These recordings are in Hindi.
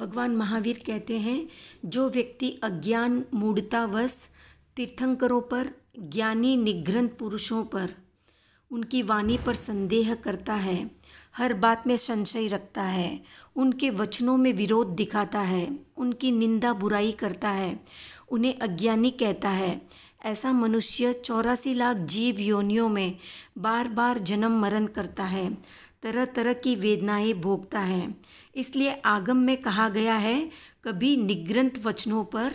भगवान महावीर कहते हैं जो व्यक्ति अज्ञान मूढ़तावश तीर्थंकरों पर ज्ञानी निग्रंथ पुरुषों पर उनकी वाणी पर संदेह करता है हर बात में संशय रखता है उनके वचनों में विरोध दिखाता है उनकी निंदा बुराई करता है उन्हें अज्ञानी कहता है ऐसा मनुष्य चौरासी लाख जीव योनियों में बार बार जन्म मरण करता है तरह तरह की वेदनाएं भोगता है इसलिए आगम में कहा गया है कभी निग्रंथ वचनों पर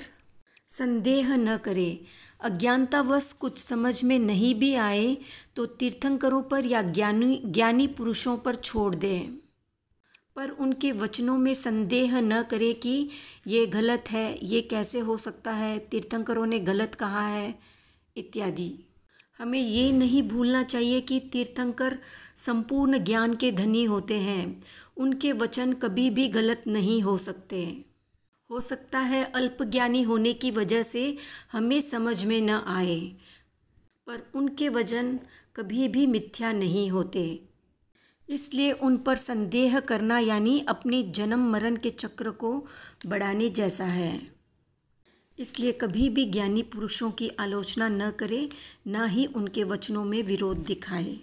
संदेह न करें अज्ञानतावश कुछ समझ में नहीं भी आए तो तीर्थंकरों पर या ज्ञानी ज्ञानी पुरुषों पर छोड़ दें पर उनके वचनों में संदेह न करे कि ये गलत है ये कैसे हो सकता है तीर्थंकरों ने गलत कहा है इत्यादि हमें ये नहीं भूलना चाहिए कि तीर्थंकर संपूर्ण ज्ञान के धनी होते हैं उनके वचन कभी भी गलत नहीं हो सकते हो सकता है अल्पज्ञानी होने की वजह से हमें समझ में न आए पर उनके वजन कभी भी मिथ्या नहीं होते इसलिए उन पर संदेह करना यानी अपने जन्म मरण के चक्र को बढ़ाने जैसा है इसलिए कभी भी ज्ञानी पुरुषों की आलोचना न करें ना ही उनके वचनों में विरोध दिखाएं